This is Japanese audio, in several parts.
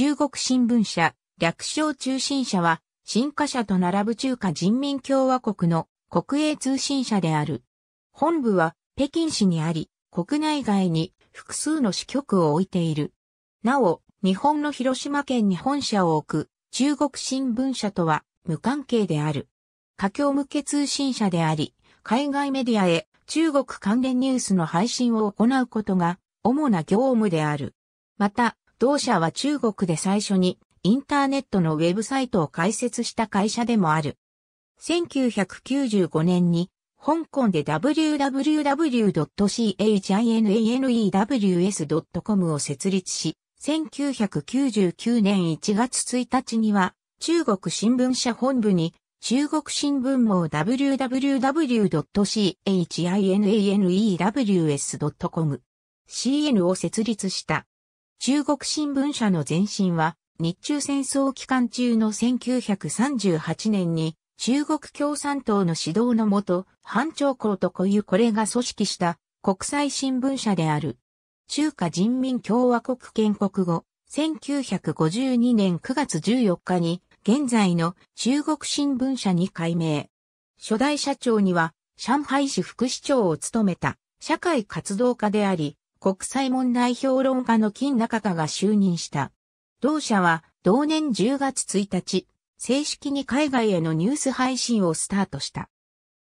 中国新聞社、略称中心社は、新華社と並ぶ中華人民共和国の国営通信社である。本部は北京市にあり、国内外に複数の支局を置いている。なお、日本の広島県に本社を置く中国新聞社とは無関係である。華僑向け通信社であり、海外メディアへ中国関連ニュースの配信を行うことが主な業務である。また、同社は中国で最初にインターネットのウェブサイトを開設した会社でもある。1995年に香港で www.chinanews.com を設立し、1999年1月1日には中国新聞社本部に中国新聞網 www.chinanews.com cn を設立した。中国新聞社の前身は、日中戦争期間中の1938年に、中国共産党の指導のもと、反朝校と固有これが組織した国際新聞社である。中華人民共和国建国後、1952年9月14日に、現在の中国新聞社に改名。初代社長には、上海市副市長を務めた社会活動家であり、国際問題評論家の金中田が就任した。同社は同年10月1日、正式に海外へのニュース配信をスタートした。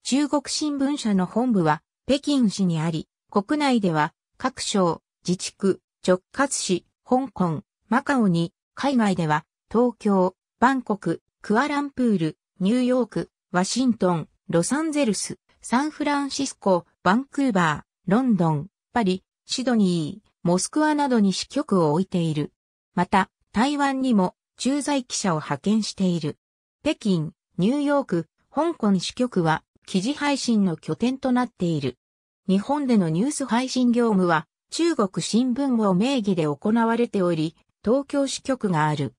中国新聞社の本部は北京市にあり、国内では各省、自治区、直轄市、香港、マカオに、海外では東京、バンコク、クアランプール、ニューヨーク、ワシントン、ロサンゼルス、サンフランシスコ、バンクーバー、ロンドン、パリ、シドニー、モスクワなどに支局を置いている。また、台湾にも駐在記者を派遣している。北京、ニューヨーク、香港支局は記事配信の拠点となっている。日本でのニュース配信業務は中国新聞を名義で行われており、東京支局がある。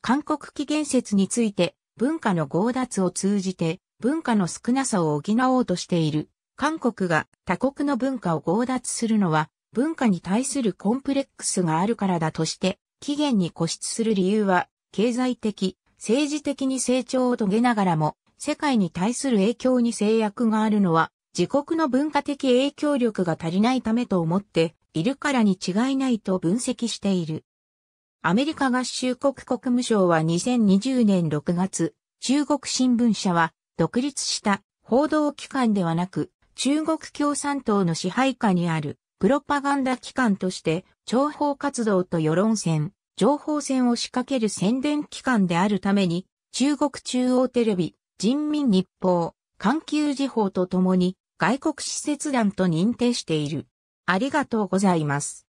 韓国起源説について文化の強奪を通じて文化の少なさを補おうとしている韓国が他国の文化を強奪するのは文化に対するコンプレックスがあるからだとして、期限に固執する理由は、経済的、政治的に成長を遂げながらも、世界に対する影響に制約があるのは、自国の文化的影響力が足りないためと思っているからに違いないと分析している。アメリカ合衆国国務省は2020年6月、中国新聞社は独立した報道機関ではなく中国共産党の支配下にあるプロパガンダ機関として、諜報活動と世論戦、情報戦を仕掛ける宣伝機関であるために、中国中央テレビ、人民日報、環球時報とともに外国施設団と認定している。ありがとうございます。